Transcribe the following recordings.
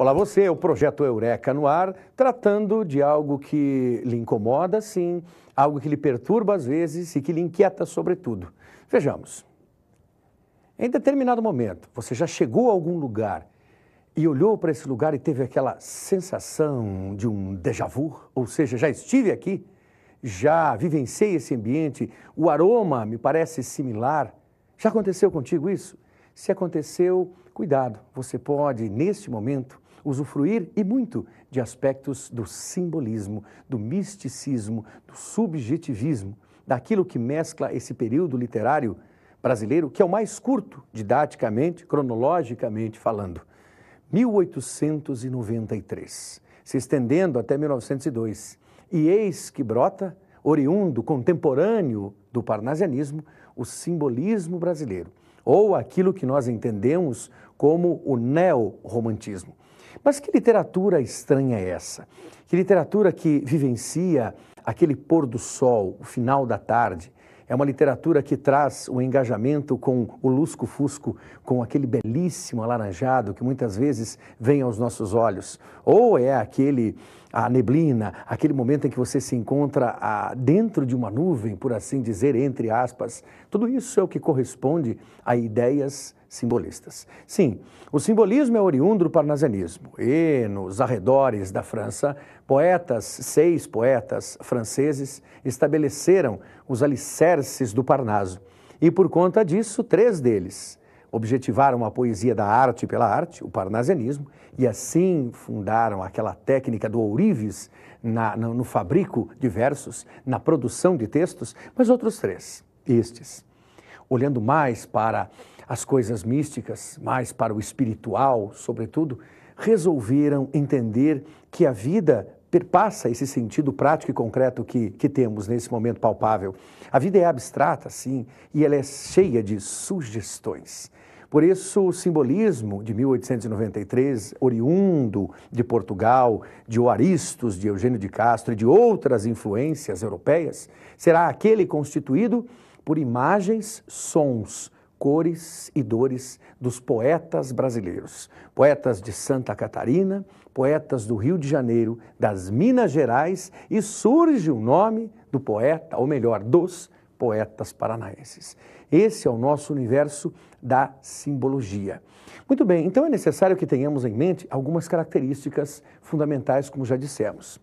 Olá você, o projeto Eureka no ar, tratando de algo que lhe incomoda, sim, algo que lhe perturba às vezes e que lhe inquieta sobretudo. Vejamos. Em determinado momento, você já chegou a algum lugar e olhou para esse lugar e teve aquela sensação de um déjà vu, ou seja, já estive aqui, já vivenciei esse ambiente, o aroma me parece similar. Já aconteceu contigo isso? Se aconteceu, cuidado, você pode, neste momento, usufruir e muito de aspectos do simbolismo, do misticismo, do subjetivismo, daquilo que mescla esse período literário brasileiro, que é o mais curto, didaticamente, cronologicamente falando. 1893, se estendendo até 1902. E eis que brota, oriundo, contemporâneo do parnasianismo, o simbolismo brasileiro, ou aquilo que nós entendemos como o neo romantismo mas que literatura estranha é essa? Que literatura que vivencia aquele pôr do sol, o final da tarde? É uma literatura que traz o um engajamento com o lusco-fusco, com aquele belíssimo alaranjado que muitas vezes vem aos nossos olhos. Ou é aquele a neblina, aquele momento em que você se encontra a, ah, dentro de uma nuvem, por assim dizer, entre aspas. Tudo isso é o que corresponde a ideias simbolistas. Sim, o simbolismo é oriundo do parnasianismo. E nos arredores da França, poetas, seis poetas franceses estabeleceram os alicerces do Parnaso. E por conta disso, três deles objetivaram a poesia da arte pela arte, o parnasianismo, e assim fundaram aquela técnica do ourives na, no, no fabrico de versos, na produção de textos, mas outros três, estes. Olhando mais para as coisas místicas, mais para o espiritual, sobretudo, resolveram entender que a vida perpassa esse sentido prático e concreto que, que temos nesse momento palpável. A vida é abstrata, sim, e ela é cheia de sugestões. Por isso, o simbolismo de 1893, oriundo de Portugal, de Oaristos, de Eugênio de Castro e de outras influências europeias, será aquele constituído por imagens, sons, cores e dores dos poetas brasileiros, poetas de Santa Catarina, poetas do Rio de Janeiro, das Minas Gerais, e surge o nome do poeta, ou melhor, dos poetas paranaenses. Esse é o nosso universo da simbologia. Muito bem, então é necessário que tenhamos em mente algumas características fundamentais, como já dissemos.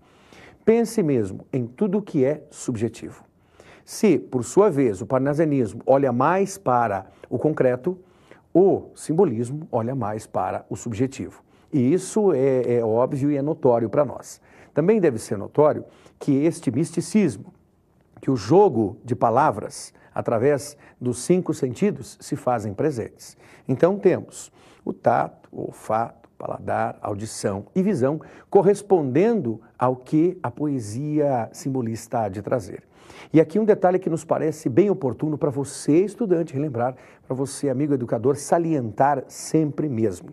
Pense mesmo em tudo que é subjetivo. Se, por sua vez, o parnasianismo olha mais para o concreto, o simbolismo olha mais para o subjetivo. E isso é, é óbvio e é notório para nós. Também deve ser notório que este misticismo, que o jogo de palavras através dos cinco sentidos se fazem presentes. Então temos o tato, o olfato, paladar, audição e visão correspondendo ao que a poesia simbolista há de trazer. E aqui um detalhe que nos parece bem oportuno para você, estudante, relembrar, para você, amigo educador, salientar sempre mesmo.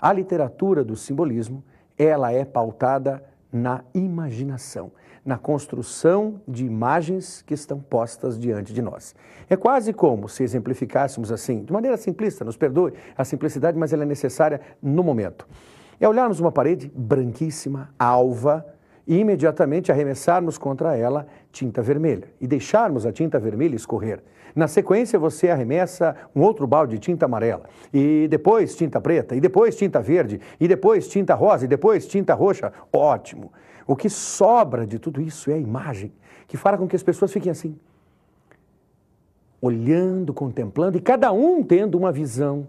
A literatura do simbolismo, ela é pautada na imaginação, na construção de imagens que estão postas diante de nós. É quase como se exemplificássemos assim, de maneira simplista, nos perdoe a simplicidade, mas ela é necessária no momento. É olharmos uma parede branquíssima, alva, e imediatamente arremessarmos contra ela tinta vermelha e deixarmos a tinta vermelha escorrer. Na sequência, você arremessa um outro balde de tinta amarela, e depois tinta preta, e depois tinta verde, e depois tinta rosa, e depois tinta roxa. Ótimo! O que sobra de tudo isso é a imagem que fará com que as pessoas fiquem assim, olhando, contemplando e cada um tendo uma visão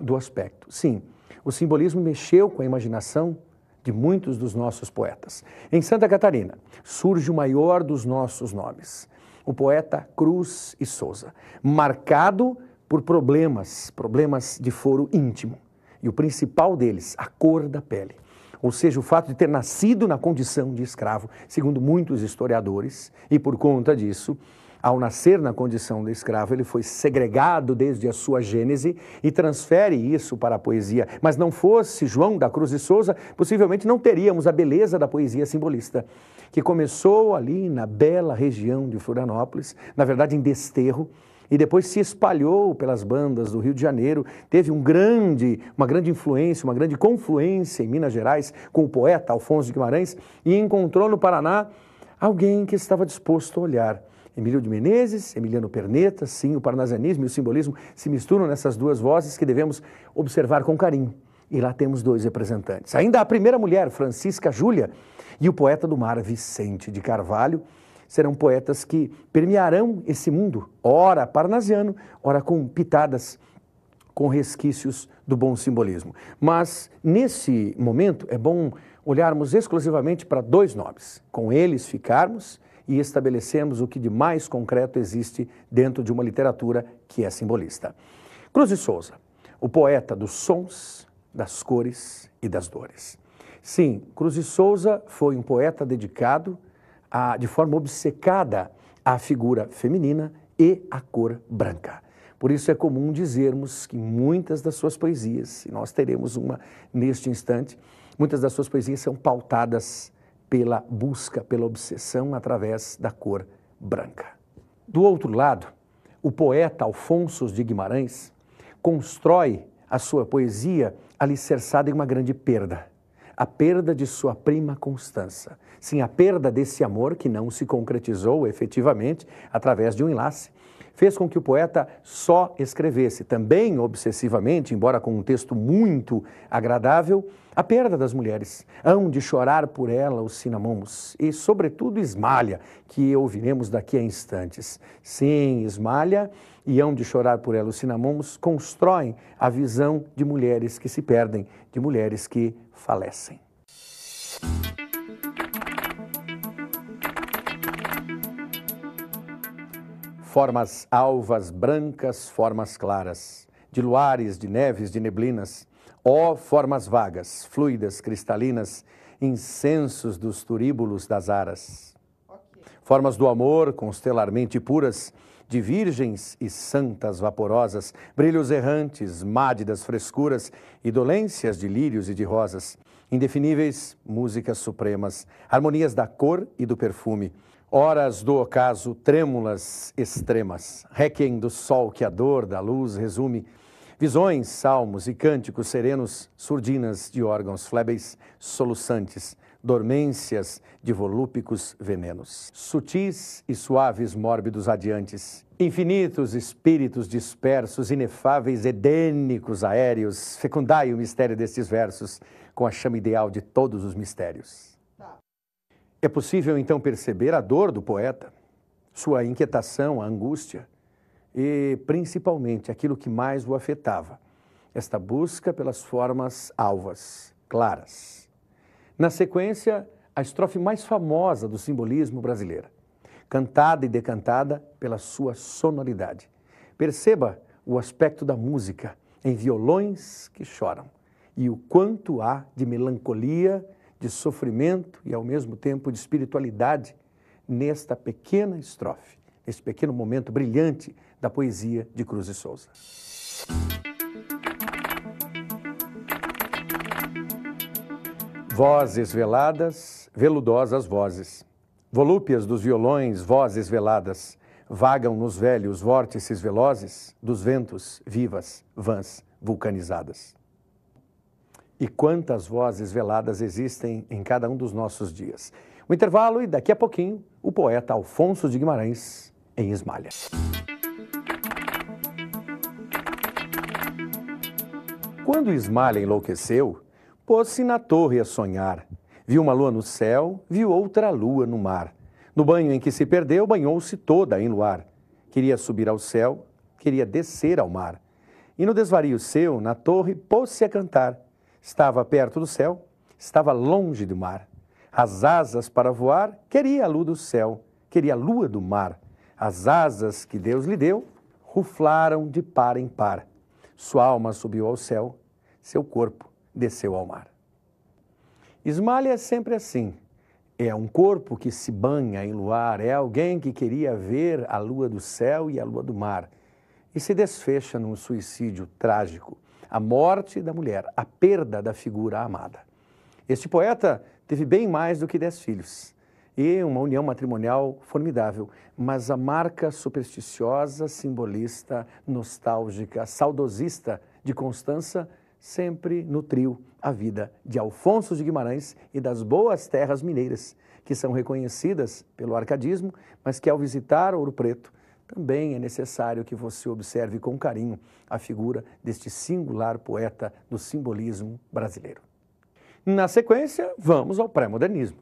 do aspecto. Sim, o simbolismo mexeu com a imaginação de muitos dos nossos poetas. Em Santa Catarina surge o maior dos nossos nomes, o poeta Cruz e Souza, marcado por problemas, problemas de foro íntimo. E o principal deles, a cor da pele ou seja, o fato de ter nascido na condição de escravo, segundo muitos historiadores, e por conta disso, ao nascer na condição de escravo, ele foi segregado desde a sua gênese e transfere isso para a poesia. Mas não fosse João da Cruz de Souza, possivelmente não teríamos a beleza da poesia simbolista, que começou ali na bela região de Florianópolis, na verdade em desterro, e depois se espalhou pelas bandas do Rio de Janeiro, teve um grande, uma grande influência, uma grande confluência em Minas Gerais com o poeta Alfonso de Guimarães e encontrou no Paraná alguém que estava disposto a olhar Emílio de Menezes, Emiliano Perneta, sim, o parnasianismo e o simbolismo se misturam nessas duas vozes que devemos observar com carinho. E lá temos dois representantes. Ainda a primeira mulher, Francisca Júlia, e o poeta do mar, Vicente de Carvalho, serão poetas que permearão esse mundo, ora parnasiano, ora com pitadas, com resquícios do bom simbolismo. Mas, nesse momento, é bom olharmos exclusivamente para dois nomes. Com eles ficarmos e estabelecemos o que de mais concreto existe dentro de uma literatura que é simbolista. Cruz de Souza, o poeta dos sons, das cores e das dores. Sim, Cruz de Souza foi um poeta dedicado a, de forma obcecada à figura feminina e à cor branca. Por isso é comum dizermos que muitas das suas poesias, e nós teremos uma neste instante, muitas das suas poesias são pautadas pela busca, pela obsessão através da cor branca. Do outro lado, o poeta Alfonso de Guimarães constrói a sua poesia alicerçada em uma grande perda, a perda de sua prima Constança. Sim, a perda desse amor que não se concretizou efetivamente através de um enlace, fez com que o poeta só escrevesse, também obsessivamente, embora com um texto muito agradável, a perda das mulheres. Hão de chorar por ela os cinamomos e, sobretudo, Esmalha, que ouviremos daqui a instantes. Sim, Esmalha e Hão de chorar por ela os cinamomos constroem a visão de mulheres que se perdem, de mulheres que falecem. Formas alvas, brancas, formas claras, de luares, de neves, de neblinas, ó formas vagas, fluidas, cristalinas, incensos dos turíbulos das aras. Formas do amor, constelarmente puras, de virgens e santas vaporosas, brilhos errantes, mádidas frescuras e dolências de lírios e de rosas, indefiníveis músicas supremas, harmonias da cor e do perfume Horas do ocaso, trêmulas extremas, requiem do sol que a dor da luz resume, visões, salmos e cânticos serenos, surdinas de órgãos flébeis, soluçantes, dormências de volúpicos venenos, sutis e suaves mórbidos adiantes, infinitos espíritos dispersos, inefáveis, edênicos aéreos, fecundai o mistério destes versos com a chama ideal de todos os mistérios. É possível então perceber a dor do poeta, sua inquietação, a angústia e principalmente aquilo que mais o afetava, esta busca pelas formas alvas, claras. Na sequência, a estrofe mais famosa do simbolismo brasileiro, cantada e decantada pela sua sonoridade. Perceba o aspecto da música em violões que choram e o quanto há de melancolia de sofrimento e ao mesmo tempo de espiritualidade nesta pequena estrofe, neste pequeno momento brilhante da poesia de Cruz e Souza. Vozes veladas, veludosas vozes. Volúpias dos violões, vozes veladas, vagam nos velhos vórtices velozes dos ventos vivas, vãs, vulcanizadas. E quantas vozes veladas existem em cada um dos nossos dias. O intervalo e daqui a pouquinho, o poeta Alfonso de Guimarães em Esmalha. Quando Esmalha enlouqueceu, pôs-se na torre a sonhar. Viu uma lua no céu, viu outra lua no mar. No banho em que se perdeu, banhou-se toda em luar. Queria subir ao céu, queria descer ao mar. E no desvario seu, na torre, pôs-se a cantar. Estava perto do céu, estava longe do mar. As asas para voar, queria a lua do céu, queria a lua do mar. As asas que Deus lhe deu ruflaram de par em par. Sua alma subiu ao céu, seu corpo desceu ao mar. Ismael é sempre assim. É um corpo que se banha em luar, é alguém que queria ver a lua do céu e a lua do mar, e se desfecha num suicídio trágico a morte da mulher, a perda da figura amada. Este poeta teve bem mais do que dez filhos e uma união matrimonial formidável, mas a marca supersticiosa, simbolista, nostálgica, saudosista de Constança sempre nutriu a vida de Alfonso de Guimarães e das boas terras mineiras, que são reconhecidas pelo arcadismo, mas que ao visitar Ouro Preto também é necessário que você observe com carinho a figura deste singular poeta do simbolismo brasileiro. Na sequência, vamos ao pré-modernismo.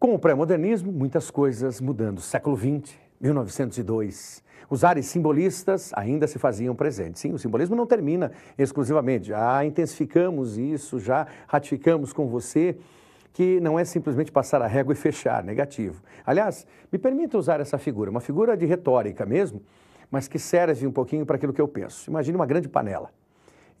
Com o pré-modernismo, muitas coisas mudando. Século XX, 1902. Os ares simbolistas ainda se faziam presentes. Sim, o simbolismo não termina exclusivamente. Já ah, intensificamos isso, já ratificamos com você que não é simplesmente passar a régua e fechar, negativo. Aliás, me permita usar essa figura, uma figura de retórica mesmo, mas que serve um pouquinho para aquilo que eu penso. Imagine uma grande panela.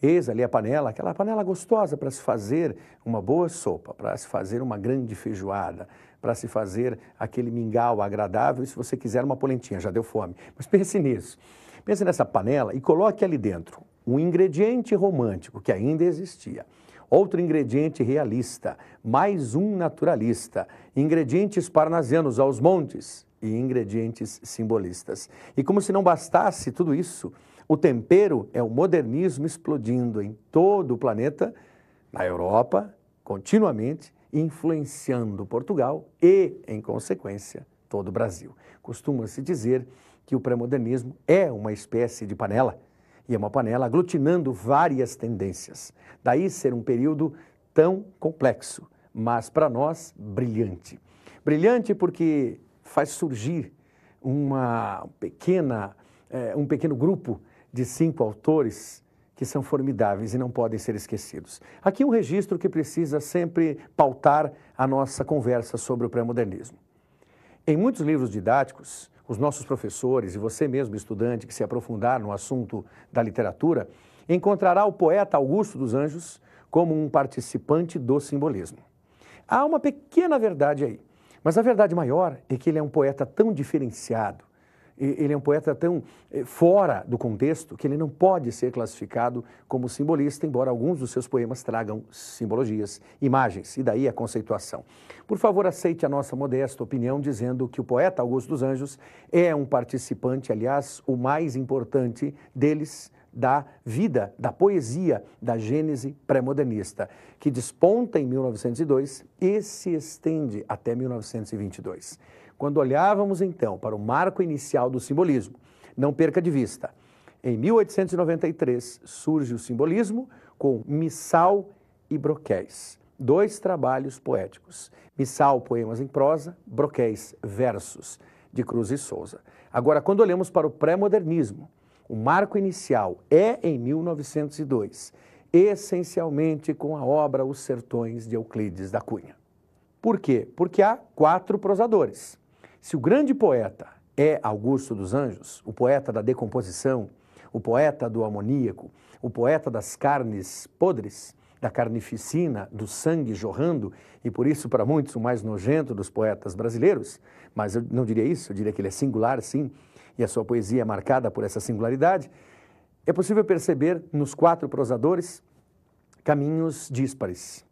Eis ali a panela, aquela panela gostosa para se fazer uma boa sopa, para se fazer uma grande feijoada, para se fazer aquele mingau agradável e, se você quiser, uma polentinha, já deu fome. Mas pense nisso. Pense nessa panela e coloque ali dentro um ingrediente romântico que ainda existia Outro ingrediente realista, mais um naturalista, ingredientes parnasianos aos montes e ingredientes simbolistas. E como se não bastasse tudo isso, o tempero é o modernismo explodindo em todo o planeta, na Europa, continuamente, influenciando Portugal e, em consequência, todo o Brasil. Costuma-se dizer que o pré-modernismo é uma espécie de panela e é uma panela aglutinando várias tendências. Daí ser um período tão complexo, mas para nós brilhante. Brilhante porque faz surgir uma pequena, eh, um pequeno grupo de cinco autores que são formidáveis e não podem ser esquecidos. Aqui um registro que precisa sempre pautar a nossa conversa sobre o pré-modernismo. Em muitos livros didáticos, os nossos professores e você mesmo, estudante, que se aprofundar no assunto da literatura, encontrará o poeta Augusto dos Anjos como um participante do simbolismo. Há uma pequena verdade aí, mas a verdade maior é que ele é um poeta tão diferenciado, ele é um poeta tão eh, fora do contexto que ele não pode ser classificado como simbolista, embora alguns dos seus poemas tragam simbologias, imagens, e daí a conceituação. Por favor, aceite a nossa modesta opinião dizendo que o poeta Augusto dos Anjos é um participante, aliás, o mais importante deles da vida, da poesia, da gênese pré-modernista, que desponta em 1902 e se estende até 1922. Quando olhávamos então para o marco inicial do simbolismo, não perca de vista, em 1893 surge o simbolismo com Missal e Broquéis, dois trabalhos poéticos. Missal, poemas em prosa, Broquéis, versos, de Cruz e Souza. Agora, quando olhamos para o pré-modernismo, o marco inicial é em 1902, essencialmente com a obra Os Sertões de Euclides da Cunha. Por quê? Porque há quatro prosadores. Se o grande poeta é Augusto dos Anjos, o poeta da decomposição, o poeta do amoníaco, o poeta das carnes podres, da carnificina, do sangue jorrando, e por isso, para muitos, o mais nojento dos poetas brasileiros, mas eu não diria isso, eu diria que ele é singular, sim, e a sua poesia é marcada por essa singularidade, é possível perceber nos quatro prosadores caminhos díspares.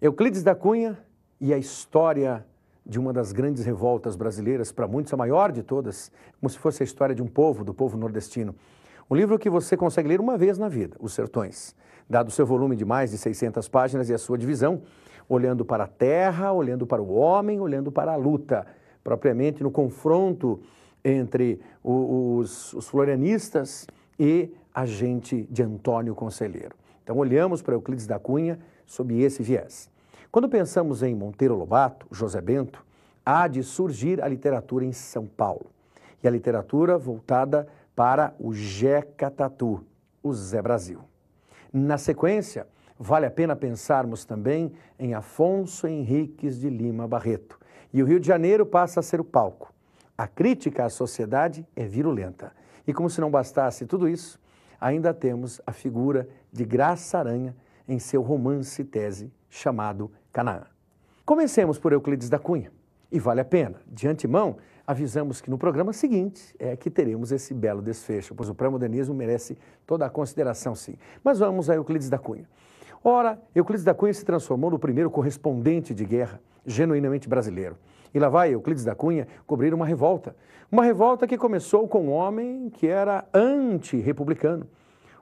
Euclides da Cunha e a história de uma das grandes revoltas brasileiras, para muitos a maior de todas, como se fosse a história de um povo, do povo nordestino. Um livro que você consegue ler uma vez na vida, Os Sertões. Dado o seu volume de mais de 600 páginas e a sua divisão, olhando para a terra, olhando para o homem, olhando para a luta, propriamente no confronto entre os, os florianistas e a gente de Antônio Conselheiro. Então, olhamos para Euclides da Cunha sob esse viés. Quando pensamos em Monteiro Lobato, José Bento, há de surgir a literatura em São Paulo. E a literatura voltada para o Jeca Tatu, o Zé Brasil. Na sequência, vale a pena pensarmos também em Afonso Henriques de Lima Barreto. E o Rio de Janeiro passa a ser o palco. A crítica à sociedade é virulenta. E como se não bastasse tudo isso, ainda temos a figura de Graça Aranha em seu romance tese chamado Canaã. Comecemos por Euclides da Cunha. E vale a pena. De antemão, avisamos que no programa seguinte é que teremos esse belo desfecho, pois o pré-modernismo merece toda a consideração, sim. Mas vamos a Euclides da Cunha. Ora, Euclides da Cunha se transformou no primeiro correspondente de guerra genuinamente brasileiro. E lá vai Euclides da Cunha cobrir uma revolta. Uma revolta que começou com um homem que era anti-republicano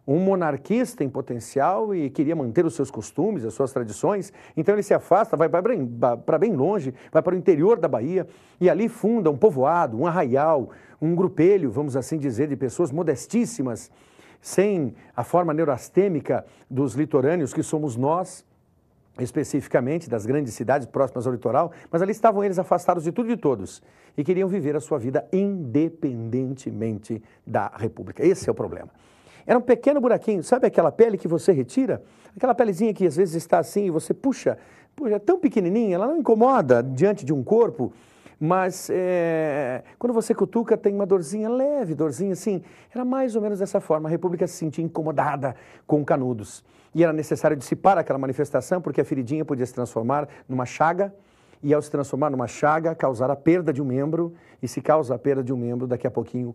um monarquista em potencial e queria manter os seus costumes, as suas tradições. Então ele se afasta, vai para bem longe, vai para o interior da Bahia e ali funda um povoado, um arraial, um grupelho, vamos assim dizer, de pessoas modestíssimas, sem a forma neurastêmica dos litorâneos que somos nós especificamente das grandes cidades próximas ao litoral, mas ali estavam eles afastados de tudo e de todos e queriam viver a sua vida independentemente da República. Esse é o problema. Era um pequeno buraquinho, sabe aquela pele que você retira? Aquela pelezinha que às vezes está assim e você puxa, puxa, é tão pequenininha, ela não incomoda diante de um corpo, mas é, quando você cutuca tem uma dorzinha leve, dorzinha assim. Era mais ou menos dessa forma. A República se sentia incomodada com canudos. E era necessário dissipar aquela manifestação, porque a feridinha podia se transformar numa chaga, e ao se transformar numa chaga, causar a perda de um membro, e se causa a perda de um membro, daqui a pouquinho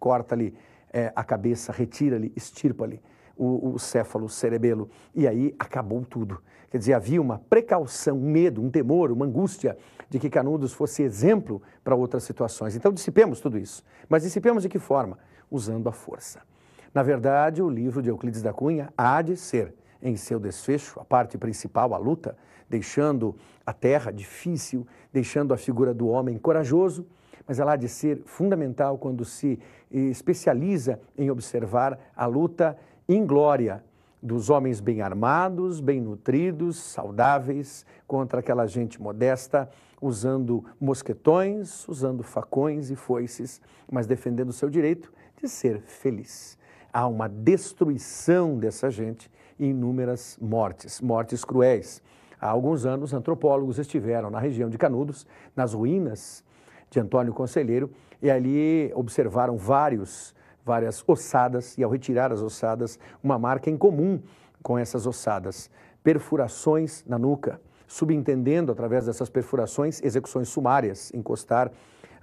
corta ali é, a cabeça, retira-lhe, extirpa-lhe o, o céfalo, o cerebelo. E aí acabou tudo. Quer dizer, havia uma precaução, um medo, um temor, uma angústia de que Canudos fosse exemplo para outras situações. Então dissipemos tudo isso. Mas dissipemos de que forma? Usando a força. Na verdade, o livro de Euclides da Cunha há de ser, em seu desfecho, a parte principal, a luta, deixando a terra difícil, deixando a figura do homem corajoso, mas ela há de ser fundamental quando se eh, especializa em observar a luta inglória dos homens bem armados, bem nutridos, saudáveis, contra aquela gente modesta, usando mosquetões, usando facões e foices, mas defendendo o seu direito de ser feliz. Há uma destruição dessa gente e inúmeras mortes, mortes cruéis. Há alguns anos, antropólogos estiveram na região de Canudos, nas ruínas de Antônio Conselheiro, e ali observaram vários, várias ossadas, e ao retirar as ossadas, uma marca em comum com essas ossadas, perfurações na nuca, subentendendo através dessas perfurações execuções sumárias, encostar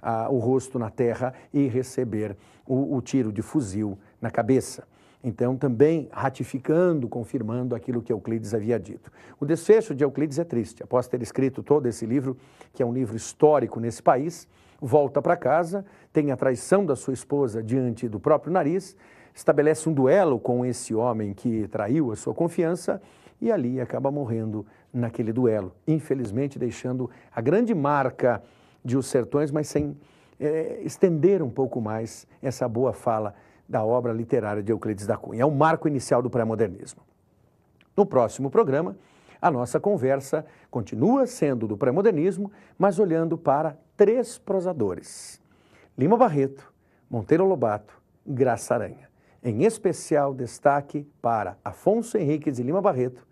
ah, o rosto na terra e receber o, o tiro de fuzil na cabeça. Então, também ratificando, confirmando aquilo que Euclides havia dito. O desfecho de Euclides é triste. Após ter escrito todo esse livro, que é um livro histórico nesse país, volta para casa, tem a traição da sua esposa diante do próprio nariz, estabelece um duelo com esse homem que traiu a sua confiança e ali acaba morrendo naquele duelo. Infelizmente, deixando a grande marca de Os Sertões, mas sem é, estender um pouco mais essa boa fala da obra literária de Euclides da Cunha. É o marco inicial do pré-modernismo. No próximo programa, a nossa conversa continua sendo do pré-modernismo, mas olhando para três prosadores: Lima Barreto, Monteiro Lobato, Graça Aranha. Em especial destaque para Afonso Henriques de Lima Barreto,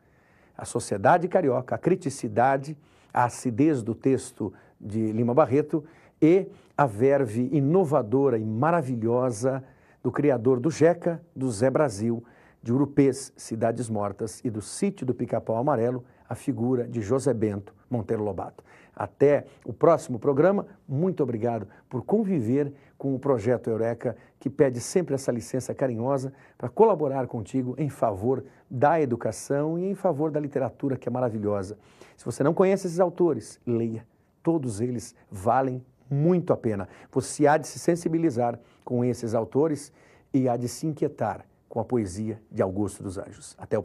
a Sociedade Carioca, a criticidade, a acidez do texto de Lima Barreto e a verve inovadora e maravilhosa do criador do Jeca, do Zé Brasil, de Urupês, Cidades Mortas e do Sítio do Pica-Pau Amarelo, a figura de José Bento Monteiro Lobato. Até o próximo programa. Muito obrigado por conviver com o projeto Eureka, que pede sempre essa licença carinhosa para colaborar contigo em favor da educação e em favor da literatura que é maravilhosa. Se você não conhece esses autores, leia. Todos eles valem muito a pena. Você há de se sensibilizar com esses autores e há de se inquietar com a poesia de Augusto dos Anjos. Até o